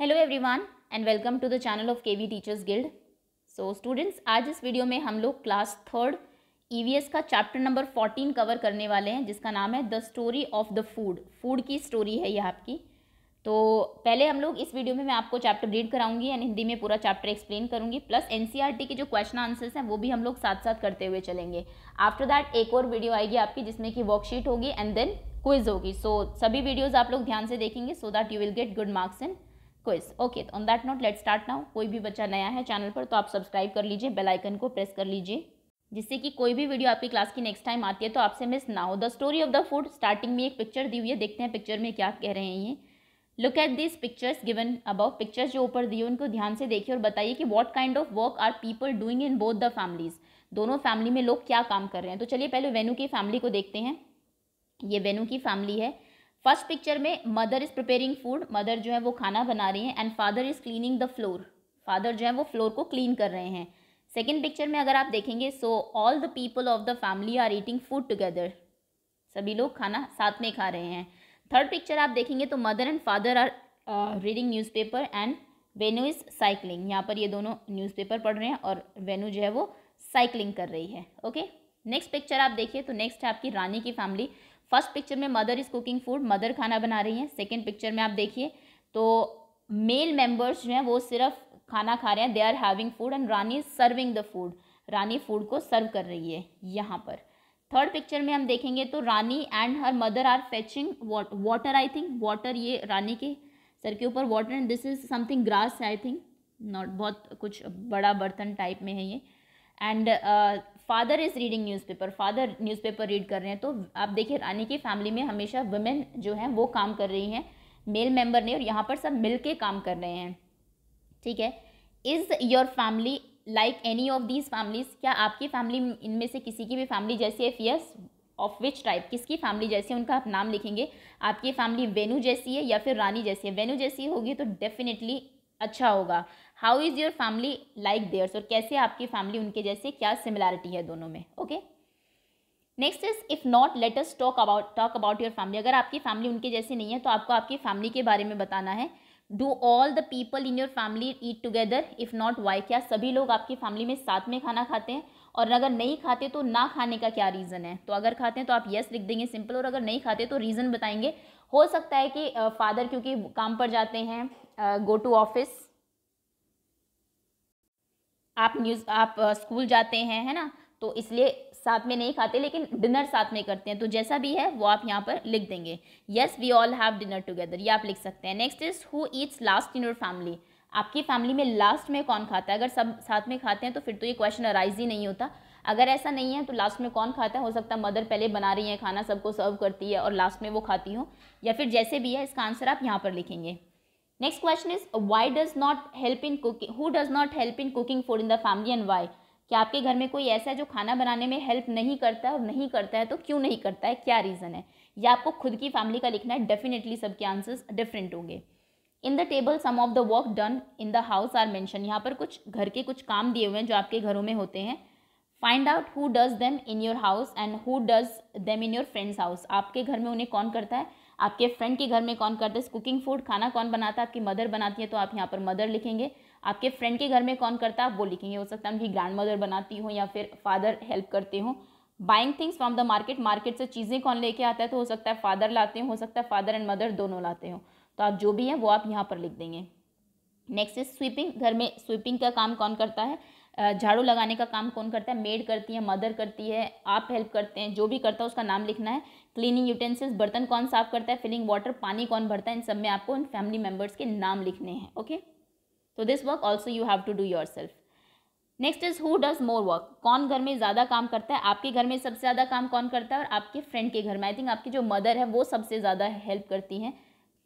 Hello everyone and welcome to the channel of KV teachers guild so students आज इस video में हम लोग क्लास थर्ड ईवीएस का चैप्टर नंबर फोर्टीन कवर करने वाले हैं जिसका नाम है the story of the food food की स्टोरी है यह आपकी तो पहले हम लोग इस वीडियो में मैं आपको चैप्टर रीड कराऊंगी एंड हिंदी में पूरा चैप्टर एक्सप्लेन करूंगी प्लस एनसीईआरटी e के जो क्वेश्चन आंसर्स हैं वो भी हम लोग साथ साथ करते हुए चलेंगे आफ्टर दैट एक और वीडियो आएगी आपकी जिसमें कि वर्कशीट होगी एंड देन क्विज होगी सो so, सभी वीडियोज़ आप लोग ध्यान से देखेंगे so that you will get good marks in quiz okay on that note let start now कोई भी बच्चा नया है चैनल पर तो आप सब्सक्राइब कर लीजिए बेल आइकन को प्रेस कर लीजिए जिससे कि कोई भी वीडियो आपकी क्लास की नेक्स्ट टाइम आती है तो आपसे मिस ना हो the story of the food starting में एक पिक्चर दी हुई है देखते हैं पिक्चर में क्या कह रहे हैं ये look at this pictures given about pictures जो ऊपर दिए उनको ध्यान से देखिए और बताइए कि what kind of work are people doing in both the families दोनों फैमिली में लोग क्या काम कर रहे हैं तो चलिए पहले वेनू की फैमिली को देखते हैं ये वेनू की फैमिली है फर्स्ट पिक्चर में mother is preparing food mother जो है वो खाना बना रही हैं and father is cleaning the floor father जो है वो फ्लोर को क्लीन कर रहे हैं सेकेंड पिक्चर में अगर आप देखेंगे so all the people of the family are eating food together सभी लोग खाना साथ में खा रहे हैं थर्ड पिक्चर आप देखेंगे तो mother and father are reading newspaper and Venu is cycling यहाँ पर ये दोनों न्यूज़पेपर पढ़ रहे हैं और वेनु जो है वो साइकिलिंग कर रही है ओके नेक्स्ट पिक्चर आप देखिए तो नेक्स्ट है आपकी रानी की फैमिली फर्स्ट पिक्चर में mother is cooking food mother खाना बना रही हैं सेकेंड पिक्चर में आप देखिए तो मेल मेम्बर्स जो हैं वो सिर्फ खाना खा रहे हैं they are having food and Rani is serving the food Rani food को सर्व कर रही है यहाँ पर थर्ड पिक्चर में हम देखेंगे तो Rani and her mother are fetching water I think water ये रानी के सर के ऊपर water and this is something grass I think not बहुत कुछ बड़ा बर्तन टाइप में है ये and father is reading newspaper father newspaper read कर रहे हैं तो आप देखिए रानी की फैमिली में हमेशा वुमेन जो हैं वो काम कर रही हैं मेल मेंबर ने और यहाँ पर सब मिल के काम कर रहे हैं ठीक है is your family like any of these families क्या आपकी फैमिली इनमें से किसी की भी फैमिली जैसी है यस ऑफ विच टाइप किसकी फैमिली जैसी है उनका आप नाम लिखेंगे आपकी फैमिली वेनू जैसी है या फिर रानी जैसी है वेनू जैसी होगी तो डेफिनेटली अच्छा होगा how is your family like theirs और कैसे आपकी फैमिली उनके जैसे क्या सिमिलैरिटी है दोनों में okay next is if not let's talk about talk about your family अगर आपकी फैमिली उनके जैसे नहीं है तो आपको आपकी फैमिली के बारे में बताना है do all the people in your family eat together if not why क्या सभी लोग आपकी फैमिली में साथ में खाना खाते हैं और अगर नहीं खाते तो ना खाने का क्या रीज़न है तो अगर खाते हैं तो आप येस yes लिख देंगे सिंपल और अगर नहीं खाते तो रीज़न बताएंगे हो सकता है कि फादर क्योंकि काम पर जाते हैं गो टू ऑफिस आप न्यूज़ आप स्कूल जाते हैं है ना तो इसलिए साथ में नहीं खाते लेकिन डिनर साथ में करते हैं तो जैसा भी है वो आप यहाँ पर लिख देंगे yes we all have dinner together ये आप लिख सकते हैं next is who eats last in your family आपकी फैमिली में लास्ट में कौन खाता है अगर सब साथ में खाते हैं तो फिर तो ये क्वेश्चन अराइज ही नहीं होता अगर ऐसा नहीं है तो लास्ट में कौन खाता है हो सकता है मदर पहले बना रही है खाना सबको सर्व करती है और लास्ट में वो खाती हो या फिर जैसे भी है इसका आंसर आप यहाँ पर लिखेंगे next question is why does not help in cooking who does not help in cooking food in the family and why क्या आपके घर में कोई ऐसा है जो खाना बनाने में हेल्प नहीं करता है और नहीं करता है तो क्यों नहीं करता है क्या रीज़न है या आपको खुद की फैमिली का लिखना है डेफिनेटली सबके आंसर्स डिफरेंट होंगे in the table some of the work done in the house are mention यहाँ पर कुछ घर के कुछ काम दिए हुए हैं जो आपके घरों में होते हैं find out who does them in your house and who does them in your friends house आपके घर में उन्हें कौन करता है आपके फ्रेंड के घर में कौन करता है कुकिंग फूड खाना कौन बनाता है आपकी मदर बनाती है तो आप यहाँ पर मदर लिखेंगे आपके फ्रेंड के घर में कौन करता है आप वो लिखेंगे हो सकता है उनकी ग्रैंड मदर बनाती हो या फिर फादर हेल्प करते हो buying things from the market market से चीज़ें कौन लेके आता है तो हो सकता है फादर लाते हो हो सकता है फादर एंड मदर दोनों लाते हो तो आप जो भी हैं वो आप यहाँ पर लिख देंगे नेक्स्ट इज स्वीपिंग घर में स्वीपिंग का काम कौन करता है झाड़ू लगाने का काम कौन करता है मेड करती है मदर करती है आप हेल्प करते हैं जो भी करता है उसका नाम लिखना है क्लीनिंग यूटेंसिल्स बर्तन कौन साफ करता है फिलिंग वाटर पानी कौन भरता है इन सब में आपको इन फैमिली मेम्बर्स के नाम लिखने हैं ओके तो this work also you have to do yourself next is who does more work कौन घर में ज़्यादा काम करता है आपके घर में सबसे ज़्यादा काम कौन करता है और आपके फ्रेंड के घर में आई थिंक आपकी जो मदर है वो सबसे ज़्यादा हेल्प करती हैं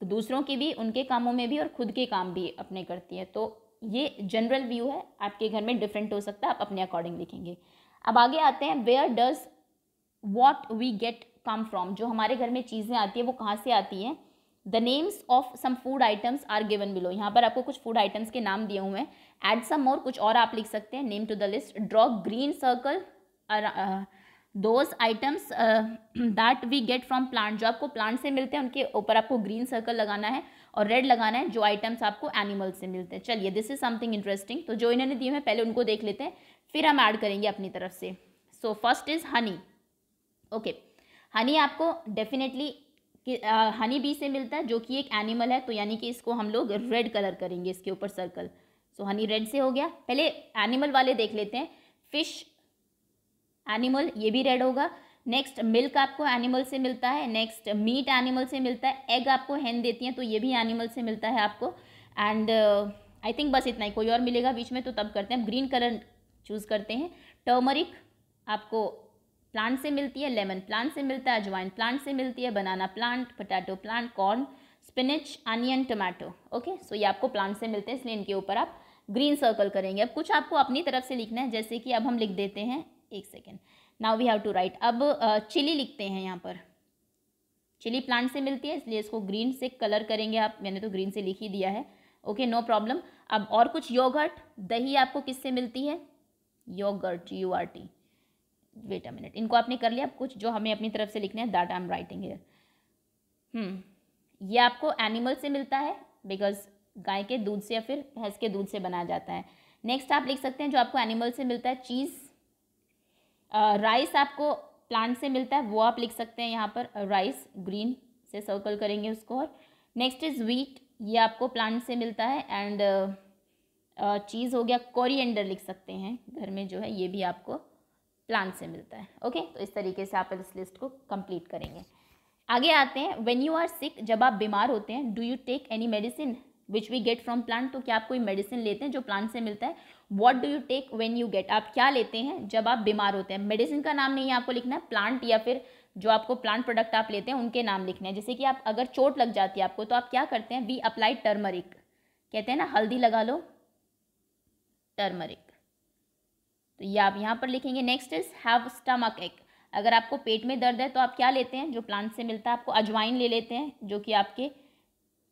दूसरों की भी उनके कामों में भी और खुद के काम भी अपने करती है तो ये जनरल व्यू है आपके घर में डिफरेंट हो सकता है आप अपने अकॉर्डिंग लिखेंगे अब आगे आते हैं where does what we get come from जो हमारे घर में चीज़ें आती है वो कहाँ से आती हैं the names of some food items are given below यहाँ पर आपको कुछ फूड आइटम्स के नाम दिए हुए हैं एड सम मोर कुछ और आप लिख सकते हैं name to the list draw green circle those items that we get from plant जो आपको प्लांट से मिलते हैं उनके ऊपर आपको ग्रीन सर्कल लगाना है और रेड लगाना है जो आइटम्स आपको एनिमल से मिलते हैं चलिए दिस इज समथिंग इंटरेस्टिंग तो जो इन्होंने दिए हैं पहले उनको देख लेते हैं फिर हम ऐड करेंगे अपनी तरफ से so first is honey okay honey आपको डेफिनेटली हनी बी से मिलता है जो कि एक एनिमल है तो यानी कि इसको हम लोग रेड कलर करेंगे इसके ऊपर सर्कल सो हनी रेड से हो गया पहले एनिमल वाले देख लेते हैं फिश एनिमल ये भी रेड होगा नेक्स्ट मिल्क आपको एनिमल से मिलता है नेक्स्ट मीट एनिमल से मिलता है एग आपको हैन देती हैं तो ये भी एनिमल से मिलता है आपको एंड आई थिंक बस इतना ही कोई और मिलेगा बीच में तो तब करते हैं ग्रीन कलर चूज़ करते हैं टर्मरिक आपको प्लांट से मिलती है लेमन प्लांट से मिलता है अजवाइन प्लांट से मिलती है banana plant potato plant corn spinach onion tomato okay so ये आपको प्लांट से मिलते हैं इसलिए इनके ऊपर आप ग्रीन सर्कल करेंगे अब कुछ आपको अपनी तरफ से लिखना है जैसे कि अब हम लिख देते हैं एक second now we have to write अब चिली लिखते हैं यहाँ पर चिली प्लांट से मिलती है इसलिए इसको ग्रीन से कलर करेंगे आप मैंने तो ग्रीन से लिख ही दिया है ओके नो प्रॉब्लम अब और कुछ योगर्ट दही आपको किससे मिलती है yogurt you are T wait a minute इनको आपने कर लिया कुछ जो हमें अपनी तरफ से लिखने हैं that I am writing here ये आपको एनिमल से मिलता है बिकॉज गाय के दूध से या फिर भैंस के दूध से बनाया जाता है नेक्स्ट आप लिख सकते हैं जो आपको एनिमल से मिलता है चीज़ राइस आपको प्लांट से मिलता है वो आप लिख सकते हैं यहाँ पर राइस ग्रीन से सर्कल करेंगे उसको और नेक्स्ट इज़ व्हीट ये आपको प्लांट से मिलता है एंड चीज़ हो गया कोरिएंडर लिख सकते हैं घर में जो है ये भी आपको प्लांट से मिलता है ओके तो इस तरीके से आप इस लिस्ट को कंप्लीट करेंगे आगे आते हैं व्हेन यू आर सिक जब आप बीमार होते हैं do you take any medicine which we get from plant तो क्या आप कोई मेडिसिन लेते हैं जो प्लांट से मिलता है what do you take when you get आप क्या लेते हैं जब आप बीमार होते हैं मेडिसिन का नाम नहीं है आपको लिखना है प्लांट या फिर जो आपको प्लांट प्रोडक्ट आप लेते हैं उनके नाम लिखने हैं जैसे कि आप अगर चोट लग जाती है आपको तो आप क्या करते हैं वी अप्लाई टर्मरिक कहते हैं ना हल्दी लगा लो टर्मरिक तो ये आप यहाँ पर लिखेंगे नेक्स्ट इज हैव स्टमक एक अगर आपको पेट में दर्द है तो आप क्या लेते हैं जो प्लांट से मिलता है आपको अजवाइन ले लेते हैं जो कि आपके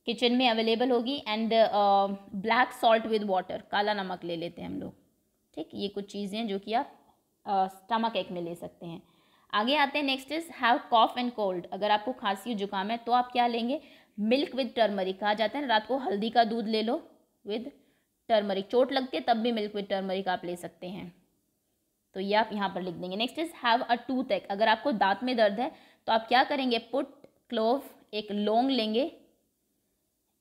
किचन में अवेलेबल होगी and black salt with water काला नमक ले लेते हैं हम लोग ठीक ये कुछ चीज़ें जो कि आप स्टमक एक में ले सकते हैं आगे आते हैं next is have cough and cold अगर आपको खांसी जुकाम है तो आप क्या लेंगे मिल्क विद टर्मरिक कहा जाता है रात को हल्दी का दूध ले लो विद टर्मरिक चोट लगती है तब भी मिल्क विद टर्मरिक आप ले सकते हैं तो ये आप यहाँ पर लिख देंगे next is have a toothache अगर आपको दांत में दर्द है तो आप क्या करेंगे पुट क्लोव एक लोंग लेंगे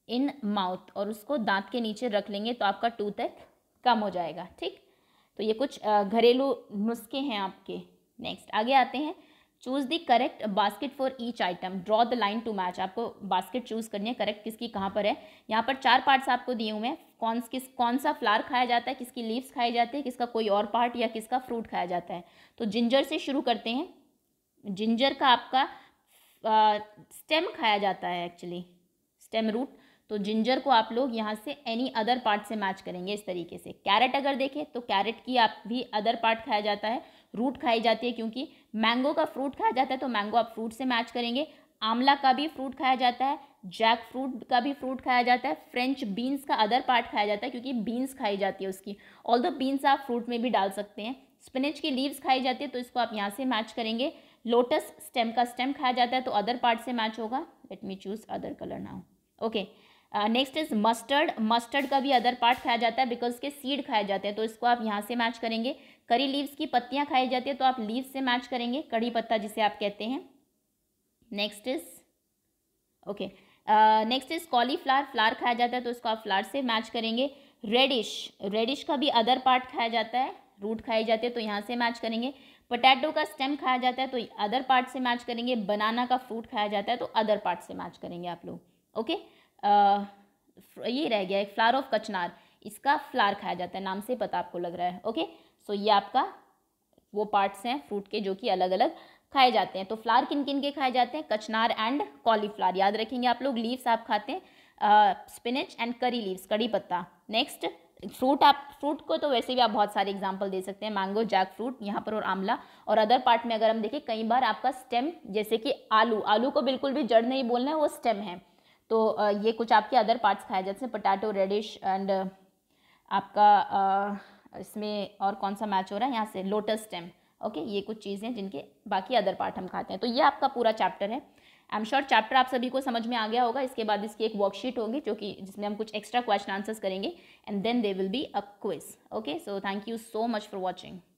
इन माउथ और उसको दांत के नीचे रख लेंगे तो आपका टूथ कम हो जाएगा ठीक तो ये कुछ घरेलू नुस्खे हैं आपके नेक्स्ट आगे आते हैं choose the correct basket for each item draw the line to match आपको बास्केट चूज़ करनी है करेक्ट किसकी कहाँ पर है यहाँ पर चार पार्ट्स आपको दिए हुए हैं कौन किस कौन सा फ्लावर खाया जाता है किसकी लीव्स खाई जाती है किसका कोई और पार्ट या किसका फ्रूट खाया जाता है तो जिंजर से शुरू करते हैं जिंजर का आपका स्टेम खाया जाता है एक्चुअली स्टेम रूट तो जिंजर को आप लोग यहाँ से एनी अदर पार्ट से मैच करेंगे इस तरीके से कैरेट अगर देखें तो कैरेट की आप भी अदर पार्ट खाया जाता है रूट खाई जाती है क्योंकि मैंगो का फ्रूट खाया जाता है तो मैंगो आप फ्रूट से मैच करेंगे आंवला का भी फ्रूट खाया जाता है जैक फ्रूट का भी फ्रूट खाया जाता है फ्रेंच बीन्स का अदर पार्ट खाया जाता है क्योंकि बीन्स खाई जाती है उसकी ऑल द बीन्स आप फ्रूट में भी डाल सकते हैं स्पिनच की लीव्स खाई जाती है तो इसको आप यहाँ से मैच करेंगे लोटस स्टेम का स्टेम खाया जाता है तो अदर पार्ट से मैच होगा let me choose other colour now okay next is mustard mustard का भी अदर पार्ट खाया जाता है बिकॉज के सीड खाए जाते हैं तो इसको आप यहाँ से मैच करेंगे करी लीव्स की पत्तियाँ खाई जाती है तो आप लीव्स से मैच करेंगे कड़ी पत्ता जिसे आप कहते हैं next is okay next is cauliflower flower खाया जाता है तो इसको आप फ्लार से मैच करेंगे रेडिश रेडिश का भी अदर पार्ट खाया जाता है रूट खाई जाते हैं तो यहाँ से मैच करेंगे पोटैटो का स्टेम खाया जाता है तो अदर पार्ट से मैच करेंगे बनाना का फ्रूट खाया जाता है तो अदर पार्ट से मैच करेंगे आप लोग ओके okay? आ, ये रह गया एक फ्लावर ऑफ कचनार इसका फ्लार खाया जाता है नाम से पता आपको लग रहा है ओके सो ये आपका वो पार्ट्स हैं फ्रूट के जो कि अलग अलग खाए जाते हैं तो फ्लार किन किन के खाए जाते हैं कचनार एंड कॉलीफ्लार याद रखेंगे आप लोग लीव्स आप खाते हैं स्पिनच एंड करी लीव्स कड़ी पत्ता नेक्स्ट फ्रूट आप फ्रूट को तो वैसे भी आप बहुत सारे एग्जाम्पल दे सकते हैं मैंगो जैक फ्रूट यहाँ पर और आंवला और अदर पार्ट में अगर हम देखें कई बार आपका स्टेम जैसे कि आलू आलू को बिल्कुल भी जड़ नहीं बोलना है वो स्टेम है तो ये कुछ आपके अदर पार्ट्स खाए जाते हैं पटाटो रेडिश एंड आपका इसमें और कौन सा मैच हो रहा है यहाँ से लोटस स्टेम ओके ये कुछ चीज़ें हैं जिनके बाकी अदर पार्ट हम खाते हैं तो ये आपका पूरा चैप्टर है आई एम श्योर चैप्टर आप सभी को समझ में आ गया होगा इसके बाद इसकी एक वर्कशीट होगी जो कि जिसमें हम कुछ एक्स्ट्रा क्वेश्चन आंसर्स करेंगे and then they will be a quiz okay so thank you so much for watching